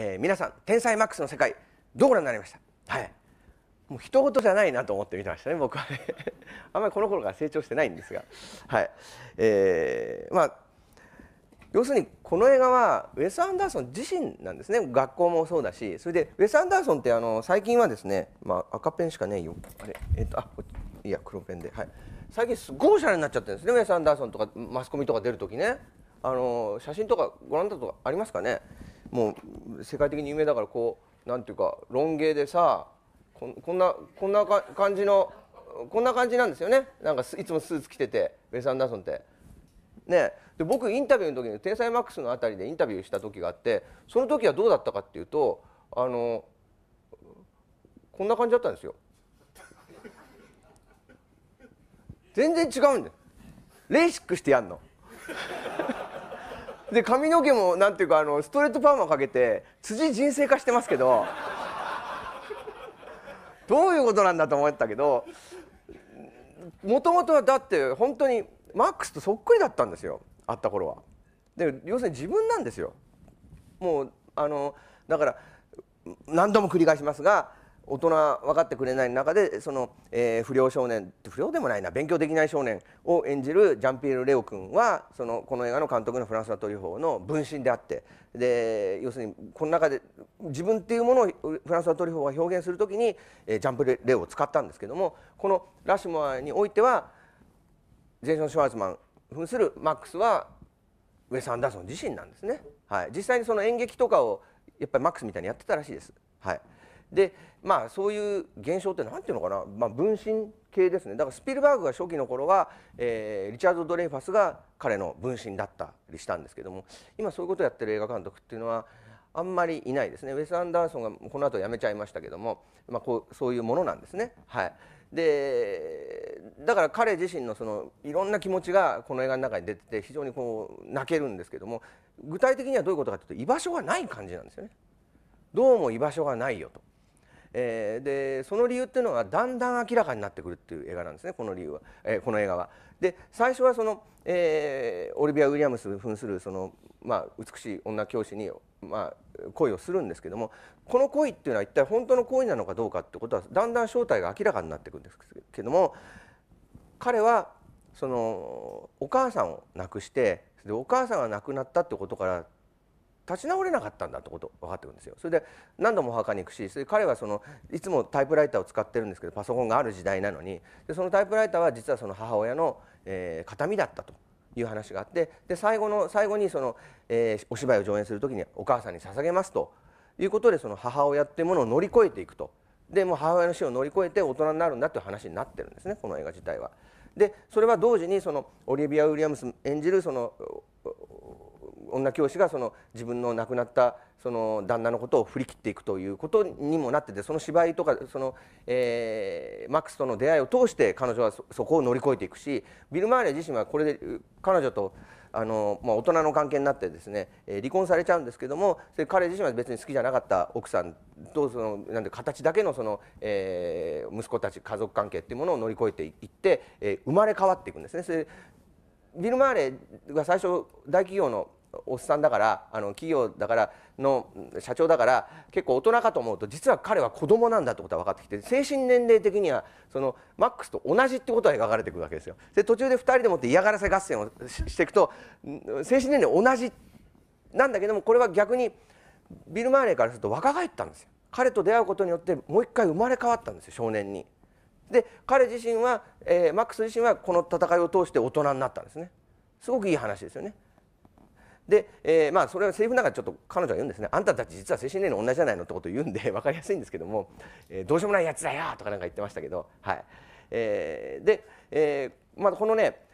えー、皆さん「天才マックス」の世界どうご覧になりましたはいもう人事じゃないなと思って見てましたね僕はね あんまりこの頃から成長してないんですがはいえー、まあ要するにこの映画はウェス・アンダーソン自身なんですね学校もそうだしそれでウェス・アンダーソンってあの最近はですね、まあ、赤ペンしかねえよあれえっ、ー、とあいや黒ペンではい最近すごいおしゃれになっちゃってるんですねウェス・アンダーソンとかマスコミとか出る時ねあの写真とかご覧になったありますかねもう世界的に有名だからこうなんていうかロン毛でさここんなこんな感じのこんな感じなんですよねなんかいつもスーツ着ててベス・アンダーソンって。ね、で僕インタビューの時に「天才マックス」の辺りでインタビューした時があってその時はどうだったかっていうとあのこんな感じだったんですよ。全然違うんだよ。レーシックしてやんの。で髪の毛もなんていうかあのストレートパーマかけて辻人生化してますけどどういうことなんだと思ったけどもともとはだって本当にマックスとそっくりだったんですよ会った頃は。で要するに自分なんですよ。もうあのだから何度も繰り返しますが大人分かってくれない中でその、えー、不良少年不良でもないな勉強できない少年を演じるジャンピエール・レオ君はそのこの映画の監督のフランス・ワトリュフォーの分身であってで要するにこの中で自分っていうものをフランス・ワトリュフォーが表現する時に、えー、ジャンプレオを使ったんですけどもこの「ラシュモア」においてはジェイソン・シュワーズマン扮するマックスはウェス・アンダーソン自身なんですね。はい、実際にその演劇とかをやっぱりマックスみたいにやってたらしいです。はいでまあそういう現象って何ていうのかな、まあ、分身系ですねだからスピルバーグが初期の頃は、えー、リチャード・ドレイファスが彼の分身だったりしたんですけども今そういうことをやってる映画監督っていうのはあんまりいないですねウェス・アンダーソンがこの後辞めちゃいましたけども、まあ、こうそういうものなんですね。はいでだから彼自身のそのいろんな気持ちがこの映画の中に出てて非常にこう泣けるんですけども具体的にはどういうことかというと居場所がない感じなんですよね。どうも居場所がないよとえー、でその理由っていうのがだんだん明らかになってくるっていう映画なんですねこの理由は、えー、この映画は。で最初はその、えー、オリビア・ウィリアムス扮するその、まあ、美しい女教師に、まあ、恋をするんですけどもこの恋っていうのは一体本当の恋なのかどうかってことはだんだん正体が明らかになってくるんですけども彼はそのお母さんを亡くしてでお母さんが亡くなったってことから立ち直れなかったんだってこと分かってくるんですよ。それで何度もお墓に行くしそれ彼はそのいつもタイプライターを使ってるんですけどパソコンがある時代なのにでそのタイプライターは実はその母親の、えー、形見だったと。いう話があってで最後の最後にその、えー、お芝居を上演する時にお母さんに捧げますということでその母親っていうものを乗り越えていくとでもう母親の死を乗り越えて大人になるんだという話になってるんですねこの映画自体は。でそれは同時にそのオリビア・ウィリアムス演じるその女教師がその自分の亡くなったその旦那のことを振り切っていくということにもなっててその芝居とかその、えー、マックスとの出会いを通して彼女はそこを乗り越えていくしビル・マーレ自身はこれで彼女とあの、まあ、大人の関係になってですね、えー、離婚されちゃうんですけどもそれ彼自身は別に好きじゃなかった奥さんとそのなんで形だけのその、えー、息子たち家族関係っていうものを乗り越えていって、えー、生まれ変わっていくんですね。それビル・マーレが最初大企業のおっさんだからあの企業だからの社長だから結構大人かと思うと実は彼は子供なんだってことが分かってきて精神年齢的にはそのマックスと同じってことが描かれてくるわけですよ。で途中で2人でもって嫌がらせ合戦をしていくと精神年齢同じなんだけどもこれは逆にビル・マーレーからすると若返ったんですよ。彼と出会うことによってもう一回生まれ変わったんですよ少年に。で彼自身は、えー、マックス自身はこの戦いを通して大人になったんですね。すごくいい話ですよね。で、えー、まあそれはセリフの中でちょっと彼女は言うんですね「あんたたち実は精神年齢同じじゃないの」ってことを言うんで分 かりやすいんですけども「えー、どうしようもないやつだよ」とかなんか言ってましたけどはい。えー、で、えーまあ、このね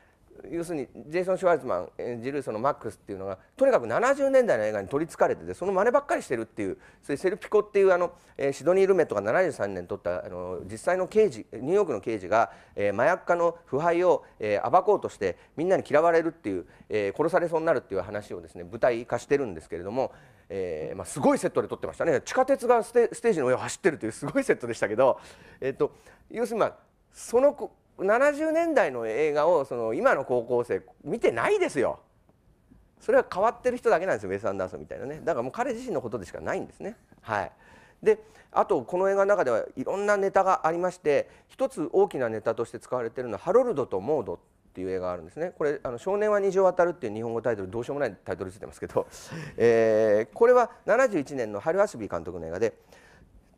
要するにジェイソン・シュワルツマン演じるそのマックスっていうのがとにかく70年代の映画に取りつかれててその真似ばっかりしてるっていうそれセルピコっていうあの、シドニー・ルメットが73年撮ったあの実際の刑事ニューヨークの刑事が、麻薬家の腐敗を、暴こうとしてみんなに嫌われるっていう、殺されそうになるっていう話をですね舞台化してるんですけれども、えーまあ、すごいセットで撮ってましたね地下鉄がステステージの上を走ってるというすごいセットでしたけど、えーと、要するにまあその70年代の映画をその今の高校生見てないですよそれは変わってる人だけなんですよウェス・アンダーソンみたいなねだからもう彼自身のことでしかないんですねはいであとこの映画の中ではいろんなネタがありまして一つ大きなネタとして使われてるのは「ハロルドとモード」っていう映画があるんですねこれあの「少年は虹を渡る」っていう日本語タイトルどうしようもないタイトルついてますけど、えー、これは71年の春遊び監督の映画で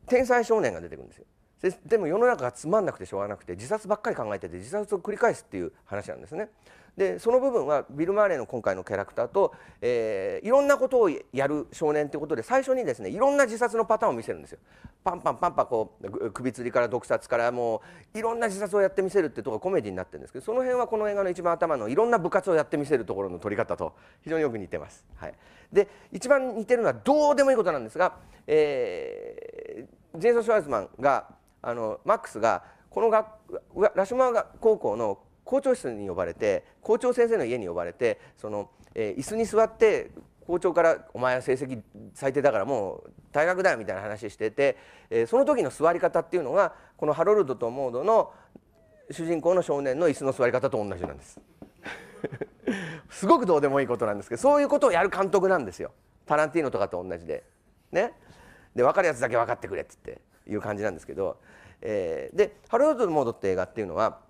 天才少年が出てくるんですよででも世の中がつまんなくてしょうがなくて自殺ばっかり考えてて自殺を繰り返すっていう話なんですね。でその部分はビル・マーレの今回のキャラクターと、えー、いろんなことをやる少年ということで最初にですねいろんな自殺のパターンを見せるんですよ。パンパンパンパンこう首吊りから毒殺からもういろんな自殺をやってみせるってところがコメディになってるんですけどその辺はこの映画の一番頭のいろんな部活をやってみせるところの撮り方と非常によく似てます。はい、で一番似てるのはどうでもいいことなんですが、えー、ジェイソン・ショワルズマンがあのマックスがこの学ラシュマー高校の校長室に呼ばれて校長先生の家に呼ばれてその、えー、椅子に座って校長から「お前は成績最低だからもう退学だよ」みたいな話してて、えー、その時の座り方っていうのがこのハロルドとモードの主人公の少年の椅子の座り方と同じなんです。すごくどうでもいいことなんですけどそういうことをやる監督なんですよタランティーノとかと同じで。ね、で分かるやつだけ分かってくれっっていう感じなんですけど、えー、で「ハロルド・モード」って映画っていうのは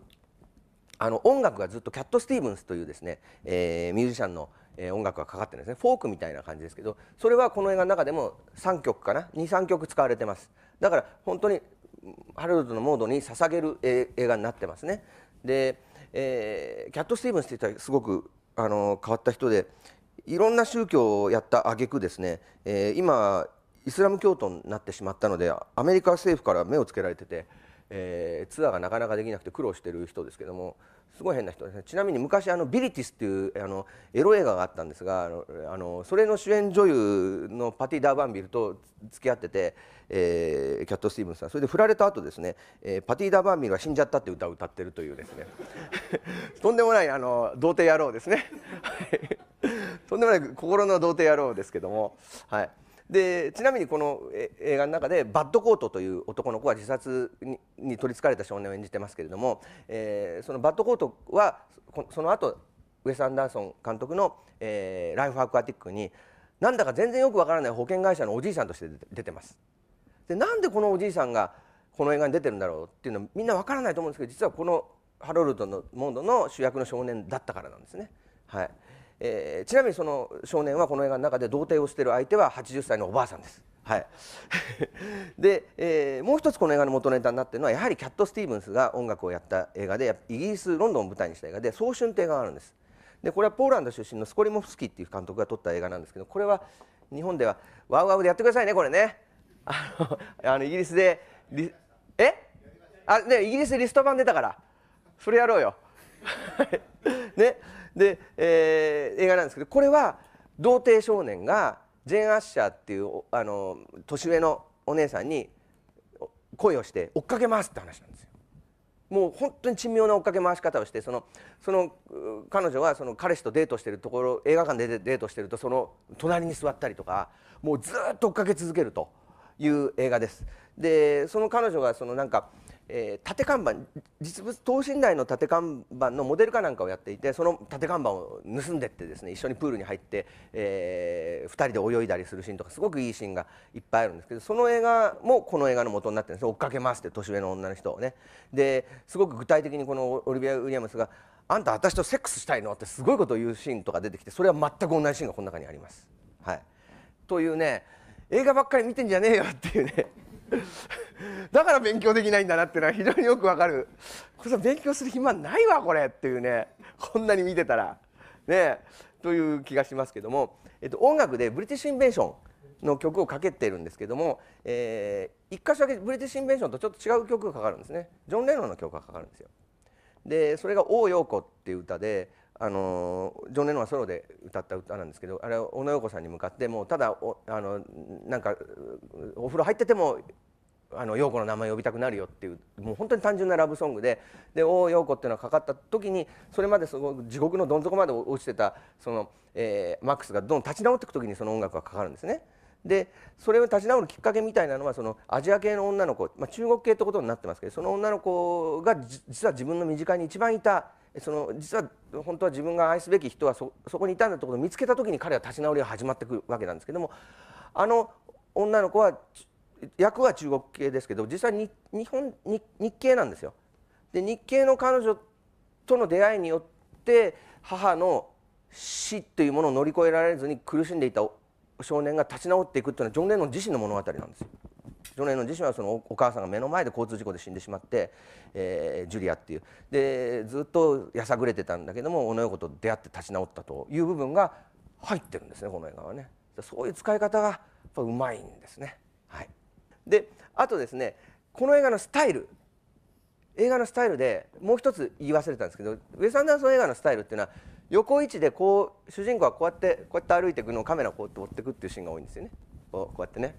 あの音楽がずっとキャット・スティーブンスというですね、えー、ミュージシャンの音楽がかかってるんですねフォークみたいな感じですけどそれはこの映画の中でも3曲かな23曲使われてますだから本当にハロルドのモードに捧げる映画になってますねで、えー、キャット・スティーブンスって言ったらすごくあの変わった人でいろんな宗教をやった挙句ですね、えー、今イスラム教徒になってしまったのでアメリカ政府から目をつけられてて、えー、ツアーがなかなかできなくて苦労してる人ですけどもすごい変な人ですねちなみに昔あのビリティスっていうあのエロ映画があったんですがあのそれの主演女優のパティ・ダーバンビルと付き合ってて、えー、キャット・スティーブンさんそれで振られた後ですね、えー、パティ・ダーバンビルが死んじゃったって歌を歌ってるというですね とんでもないあの童貞野郎ですねとんでもない心の童貞野郎ですけどもはい。でちなみにこの映画の中でバッドコートという男の子は自殺にに取りつかれた少年を演じてますけれども、えー、そのバッドコートはその後ウェス・アンダーソン監督の「えー、ライフ・アクアティックに」になんだか全然よくわからない保険会社のおじいさんとして出てます。でなんでこのおじいさんがこの映画に出てるんだろうっていうのはみんなわからないと思うんですけど実はこのハロルドのモンドの主役の少年だったからなんですね。はい、えー、ちなみにその少年はこの映画の中で童貞をしている相手は80歳のおばあさんです。はい、で、えー、もう一つこの映画の元ネタになっているのはやはりキャット・スティーブンスが音楽をやった映画でイギリスロンドンを舞台にした映画で「早春」っ映画があるんです。でこれはポーランド出身のスコリモフスキーっていう監督が撮った映画なんですけどこれは日本では「ワウワウ」でやってくださいねこれね。あのあのイギリスでリえあね、イギリスでリスト版出たからそれやろうよ。ねで、えー、映画なんですけどこれは童貞少年がジェーン・アッシャーっていうあの年上のお姉さんに恋をして追っかけ回すって話なんですよ。もう本当に珍妙な追っかけ回し方をしてそのその彼女はその彼氏とデートしてるところ映画館でデートしてるとその隣に座ったりとかもうずっと追っかけ続けるという映画です。でその彼女がそのなんかえー、縦看板実物等身大の縦看板のモデルかなんかをやっていてその縦看板を盗んでってですね一緒にプールに入って、えー、2人で泳いだりするシーンとかすごくいいシーンがいっぱいあるんですけどその映画もこの映画の元になってるんです追っかけますって年上の女の人をね。ですごく具体的にこのオリビア・ウィリアムスが「あんた私とセックスしたいの?」ってすごいことを言うシーンとか出てきてそれは全く同じシーンがこの中にあります。はい、というね映画ばっかり見てんじゃねえよっていうねだから勉強できないんだなっていうのは非常によくわかるこれ勉強する暇ないわこれっていうねこんなに見てたらねという気がしますけども、えっと、音楽でブリティッシュ・インベンションの曲をかけてるんですけども、えー、1箇所だけブリティッシュ・インベンションとちょっと違う曲がかかるんですねジョン・レノンの曲がかかるんですよ。でそれが「王陽子」っていう歌であのジョン・レノンはソロで歌った歌なんですけどあれは小野陽子さんに向かってもうただおあのなんかお風呂入っててもあの陽子の名前呼びたくなるよっていうもう本当に単純なラブソングで「でおお陽子」っていうのがかかった時にそれまですご地獄のどん底まで落ちてたその、えー、マックスがどんどん立ち直っていく時にその音楽がかかるんですね。でそれを立ち直るきっかけみたいなのはそのアジア系の女の子、まあ、中国系ってことになってますけどその女の子が実は自分の身近に一番いたその実は本当は自分が愛すべき人はそこにいたんだってことを見つけた時に彼は立ち直りが始まってくるわけなんですけどもあの女の子は役は中国系ですけど実際に日本に日系なんですよ。で日系の彼女との出会いによって母の死というものを乗り越えられずに苦しんでいた少年が立ち直っていくというのはジョン・レノン自身の物語なんですよ。ジョン・レノン自身はそのお母さんが目の前で交通事故で死んでしまって、えー、ジュリアっていうでずっとやさぐれてたんだけども小野横と出会って立ち直ったという部分が入ってるんですねこの映画はね。そういう使い方がやっぱうまいんですね。はいであとですねこの映画のスタイル映画のスタイルでもう一つ言い忘れたんですけどウェス・アンダーソン映画のスタイルっていうのは横位置でこう主人公はこうやってこうやって歩いていくのをカメラをこうやって追っていくっていうシーンが多いんですよねこうやってね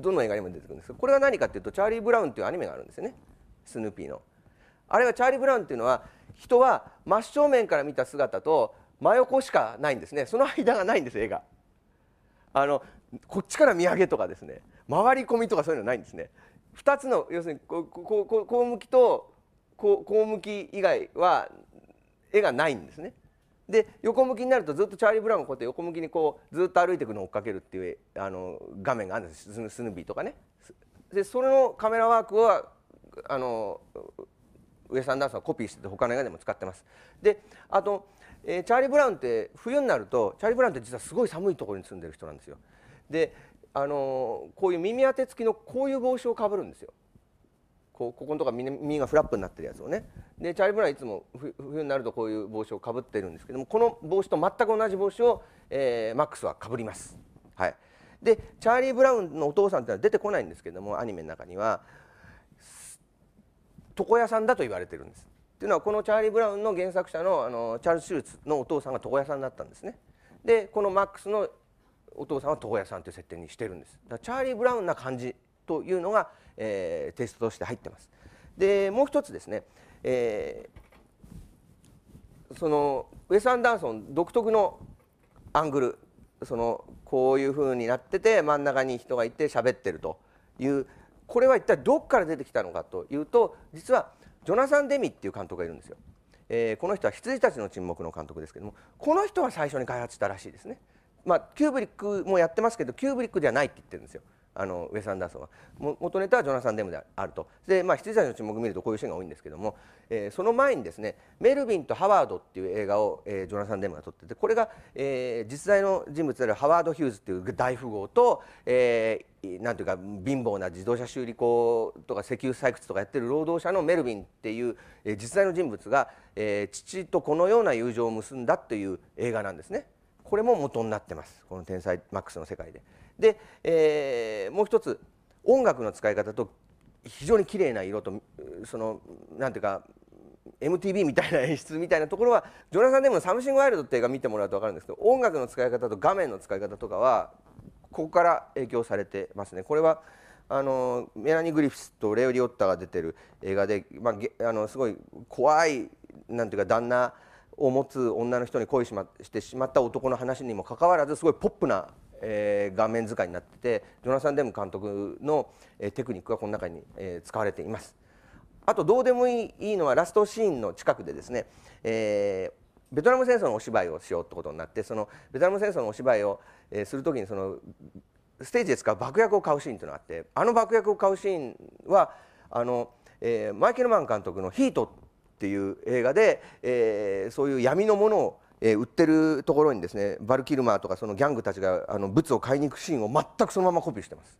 どの映画にも出てくるんですけどこれは何かっていうとチャーリー・ブラウンっていうアニメがあるんですよねスヌーピーの。あれはチャーリー・ブラウンっていうのは人は真正面から見た姿と真横しかないんですねその間がないんです映画。あのこっちから見上げとかですね回り込みとかそういうのないんですね2つの要するにここここう向きとこう向き以外は絵がないんですねで横向きになるとずっとチャーリー・ブラウンをこうやって横向きにこうずっと歩いていくのを追っかけるっていうあの画面があるんですスヌービーとかね。でそれのカメラワークはあのウエスタンダンスはコピーしてて他の映画でも使ってます。であと、えー、チャーリー・ブラウンって冬になるとチャーリー・ブラウンって実はすごい寒いところに住んでる人なんですよ。であのこういう耳当て付きのこういう帽子をかぶるんですよ。こここのとこ耳がフラップになってるやつをねでチャーリー・ブラウンいつも冬になるとこういう帽子をかぶってるんですけどもこの帽子と全く同じ帽子を、えー、マックスはかぶります。はい、でチャーリー・ブラウンのお父さんってのは出てこないんですけどもアニメの中には床屋さんだと言われてるんです。っていうのはこのチャーリー・ブラウンの原作者のあのチャールズ・シューツのお父さんが床屋さんだったんですね。でこのマックスのお父さんは床屋さんという設定にしてるんですだからチャーリー・ブラウンな感じというのが、えー、テストとして入ってますでもう一つですね、えー、そのウェス・アンダーソン独特のアングルそのこういうふうになってて真ん中に人がいて喋ってるというこれは一体どこから出てきたのかというと実はジョナサン・デミっていう監督がいるんですよ。えー、この人は羊たちの沈黙の監督ですけどもこの人は最初に開発したらしいですね。まあ、キューブリックもやってますけどキューブリックではないって言ってるんですよあのウェサンダーソンは元ネタはジョナサン・デムであるとで、まあ、羊たちの沈黙見るとこういうシーンが多いんですけども、えー、その前にですねメルヴィンとハワードっていう映画を、えー、ジョナサン・デムが撮っててこれが、えー、実在の人物であるハワード・ヒューズっていう大富豪と、えー、なんていうか貧乏な自動車修理工とか石油採掘とかやってる労働者のメルヴィンっていう、えー、実在の人物が、えー、父とこのような友情を結んだという映画なんですね。これも元になってますこの天才マックスの世界で。で、えー、もう一つ音楽の使い方と非常に綺麗な色とそのなんていうか MTV みたいな演出みたいなところはジョナサン・デムの「サムシング・ワイルド」って映画見てもらうと分かるんですけど音楽の使い方と画面の使い方とかはここから影響されてますね。これはあのメラニー・グリフィスとレオ・リオッタが出てる映画で、まあ、あのすごい怖いなんていうか旦那を持つ女の人に恋し,、ま、してしまった男の話にもかかわらずすごいポップな、えー、顔面使いになっててジョナサン・デム監督の、えー、テクニックがこの中に、えー、使われています。あとどうでもいいのはラストシーンの近くでですね、えー、ベトナム戦争のお芝居をしようってことになってそのベトナム戦争のお芝居を、えー、する時にそのステージで使う爆薬を買うシーンというのがあってあの爆薬を買うシーンはあの、えー、マイケル・マン監督の「ヒート」っていう映画で、えー、そういう闇のものをえ売ってるところにですねバルキルマーとかそのギャングたちがあの物を買いに行くシーンを全くそのままコピーしてます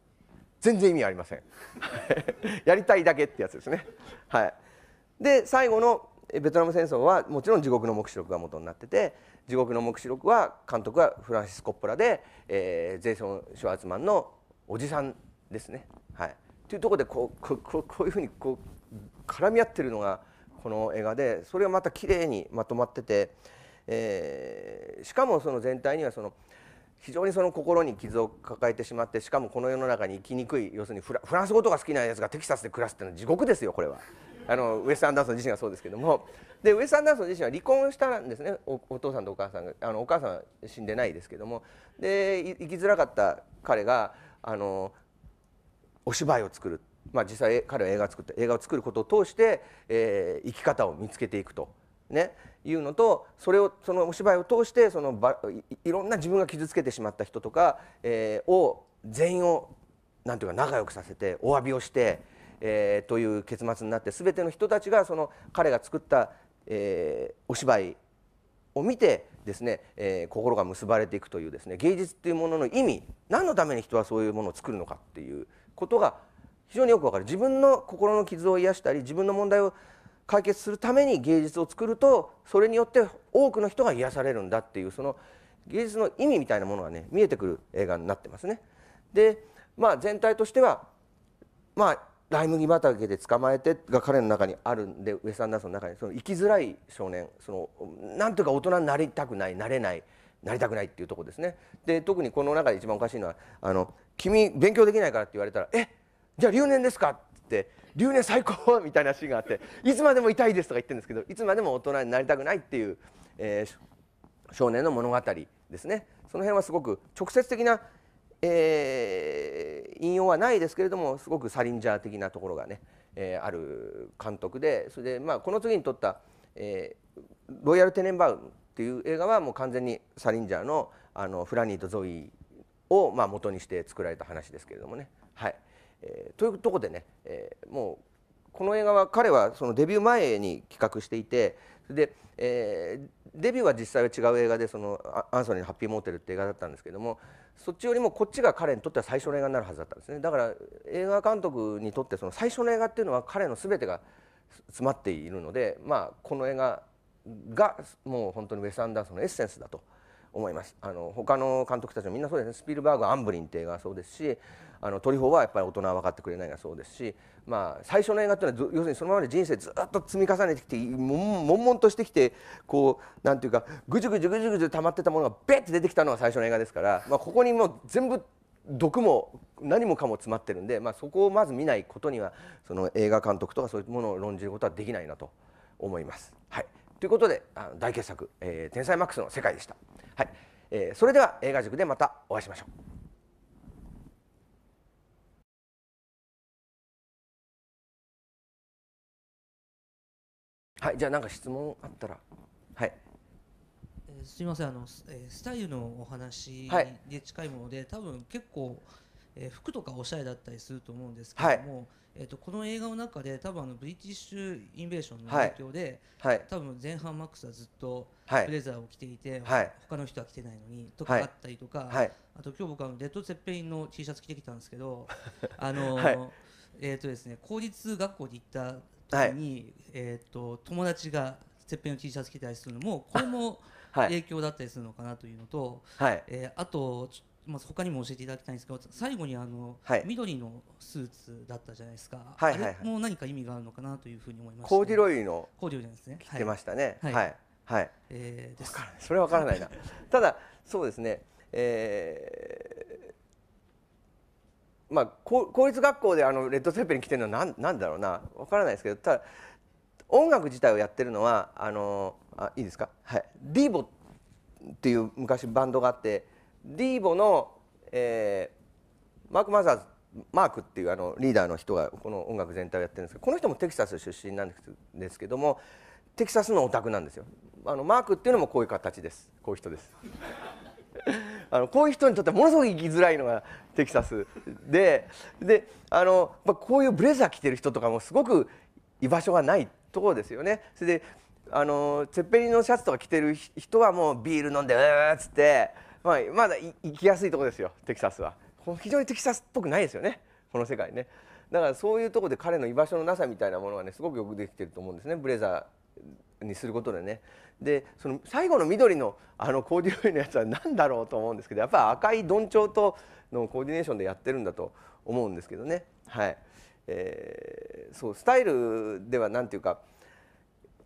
全然意味ありません やりたいだけってやつですねはいで最後のベトナム戦争はもちろん地獄の黙示録が元になってて地獄の黙示録は監督はフランシス・コッポラで、えー、ジェイソン・シュワーツマンのおじさんですねはいというとこでこうこうこういうふうにこう絡み合ってるのがこの映画でそれがまた綺麗にまとまってて、えー、しかもその全体にはその非常にその心に傷を抱えてしまってしかもこの世の中に生きにくい要するにフランス語とか好きなやつがテキサスで暮らすってのは地獄ですよこれは。あのウエス・アンダーソン自身がそうですけどもでウエス・アンダーソン自身は離婚したんですねお父さんとお母さんがあのお母さんは死んでないですけどもで生きづらかった彼があのお芝居を作るまあ、実際彼は映画作って映画を作ることを通して、えー、生き方を見つけていくと、ね、いうのとそれをそのお芝居を通してそのばいろんな自分が傷つけてしまった人とか、えー、を全員をなんていうか仲良くさせてお詫びをして、えー、という結末になって全ての人たちがその彼が作った、えー、お芝居を見てですね、えー、心が結ばれていくというですね芸術っていうものの意味何のために人はそういうものを作るのかっていうことが非常によくわかる自分の心の傷を癒したり自分の問題を解決するために芸術を作るとそれによって多くの人が癒されるんだっていうその芸術の意味みたいなものがね見えてくる映画になってますね。でまあ全体としてはまあライ麦畑で捕まえてが彼の中にあるんでウェス・タンダースの中にその生きづらい少年そのなんとか大人になりたくないなれないなりたくないっていうとこですね。で特にこの中で一番おかしいのはあの君勉強できないからって言われたらえっじゃあ留年ですか?」って「留年最高!」みたいなシーンがあって「いつまでも痛いです」とか言ってるんですけどいつまでも大人になりたくないっていう、えー、少年の物語ですね。その辺はすごく直接的な、えー、引用はないですけれどもすごくサリンジャー的なところがね、えー、ある監督でそれで、まあ、この次に撮った「えー、ロイヤル・テネンバウム」っていう映画はもう完全にサリンジャーのあのフラニーとゾイを、まあ、元にして作られた話ですけれどもね。はいえー、というとこでね、えー、もうこの映画は彼はそのデビュー前に企画していてで、えー、デビューは実際は違う映画でそのアンソニーの「ハッピーモーテル」って映画だったんですけどもそっちよりもこっちが彼にとっては最初の映画になるはずだったんですねだから映画監督にとってその最初の映画っていうのは彼の全てが詰まっているので、まあ、この映画がもう本当にウェス・アンダーソンのエッセンスだと思いますあの他の監督たちもみんなそうですねスピルバーグアンブリンって映画はそうですしあのトリホーはやっぱり大人は分かってくれないがそうですし、まあ、最初の映画っていうのは要するにそのままで人生ずっと積み重ねてきて悶々としてきてこうなんていうかぐじゅぐじゅぐじゅぐじゅ溜まってたものがべって出てきたのが最初の映画ですから、まあ、ここにもう全部毒も何もかも詰まってるんで、まあ、そこをまず見ないことにはその映画監督とかそういうものを論じることはできないなと思います。はい、ということであの大傑作、えー「天才マックス」の世界でした。はいえー、それでは映画塾でまたお会いしましょう。はいじゃあんか質問あったらはいすみませんあの、えー、スタイルのお話で近いもので、はい、多分結構、えー、服とかおしゃれだったりすると思うんですけども、はい、えーと、この映画の中で多分あのブリティッシュインベーションの影響で、はい、多分前半マックスはずっとブレザーを着ていて、はい、他の人は着てないのにとかあったりとか、あと今日僕あのレッド・ゼッペインの T シャツ着てきたんですけど あのー、えっ、ー、とですね公立学校に行った時に、はい、えーと、友達がてっぺんの T シャツ着たりするのもこれも影響だったりするのかなというのと、はい、えー、あとまあ、他にも教えていただきたいんですけど最後にあの、はい、緑のスーツだったじゃないですか、はいはいはい、あれも何か意味があるのかなというふうに思いました、コーディロイのコーディロイですね着てましたねはいはい、はい、えー、ですそれは分からないな ただそうですね、えまあ、公立学校であのレッド・セッペリン来てるのは何何だろうな分からないですけどただ音楽自体をやってるのはあのあいいですか、はい、ディーボっていう昔バンドがあってディーボの、えー、マーク・マザーズマークっていうあのリーダーの人がこの音楽全体をやってるんですけどこの人もテキサス出身なんですけどもテキサスのオタクなんですよあのマークっていうのもこういう形ですこういう人です あのこういう人にとってものすごく生きづらいのがテキサスでであのこういうブレザー着てる人とかもすごく居場所がないところですよね。それであのツェッペリンのシャツとか着てる人はもうビール飲んでうーっつって、まあ、まだ行きやすいところですよテキサスは。非常にテキサスっぽくないですよねこの世界ね。だからそういうとこで彼の居場所のなさみたいなものがねすごくよくできてると思うんですねブレザーにすることでね。でその最後の緑のあのコーデションのやつは何だろうと思うんですけどやっぱ赤いどんちょうとのコーディネーションでやってるんだと思うんですけどね、はいえー、そうスタイルでは何ていうか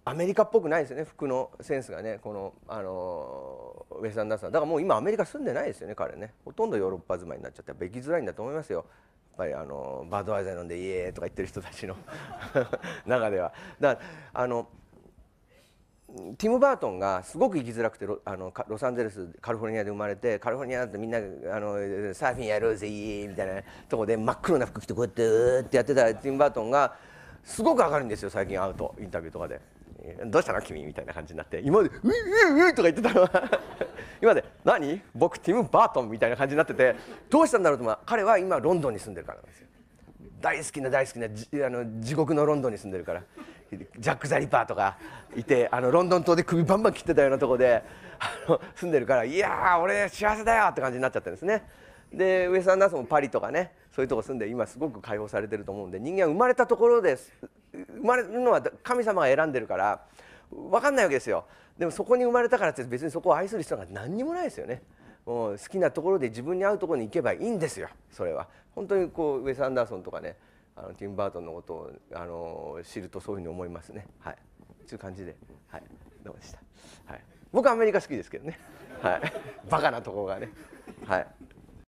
アメリカっぽくないですよね服のセンスがねこの、あのウェス・アンダーソンだからもう今アメリカ住んでないですよね彼ねほとんどヨーロッパ住まいになっちゃってべきづらいんだと思いますよ。やっぱりあのバードワイザー飲んで「イエーイ!」とか言ってる人たちの 中では。だからあのティム・バートンがすごく行きづらくてロあのロサンゼルスカリフォルニアで生まれてカリフォルニアだってみんなあのサーフィンやろうぜみたいなとこで真っ黒な服着てこうやってうってやってたティム・バートンがすごく明るいんですよ最近会うとインタビューとかで「どうしたの君」みたいな感じになって今まで「ういういう」とか言ってたのは今まで「何僕ティム・バートン」みたいな感じになっててどうしたんだろうと思う彼は今ロンドンに住んでるからなんですよ大好きな大好きなあの地獄のロンドンに住んでるから。ジャック・ザ・リパーとかいてあのロンドン島で首バンバン切ってたようなとこであの住んでるからいやー俺幸せだよって感じになっちゃったんですねでウエス・アンダーソンもパリとかねそういうとこ住んで今すごく解放されてると思うんで人間は生まれたところです生まれるのは神様が選んでるから分かんないわけですよでもそこに生まれたからって別にそこを愛する人が何にもないですよねもう好きなところで自分に合うところに行けばいいんですよそれは本当にこうウェス・アンダーソンとかねあのティム・バートンのことをあの知るとそういうふうに思いますね。はい、という感じで、はい、どうでした、はい、僕はアメリカ好きですけどね、はい、バカなところがね。はい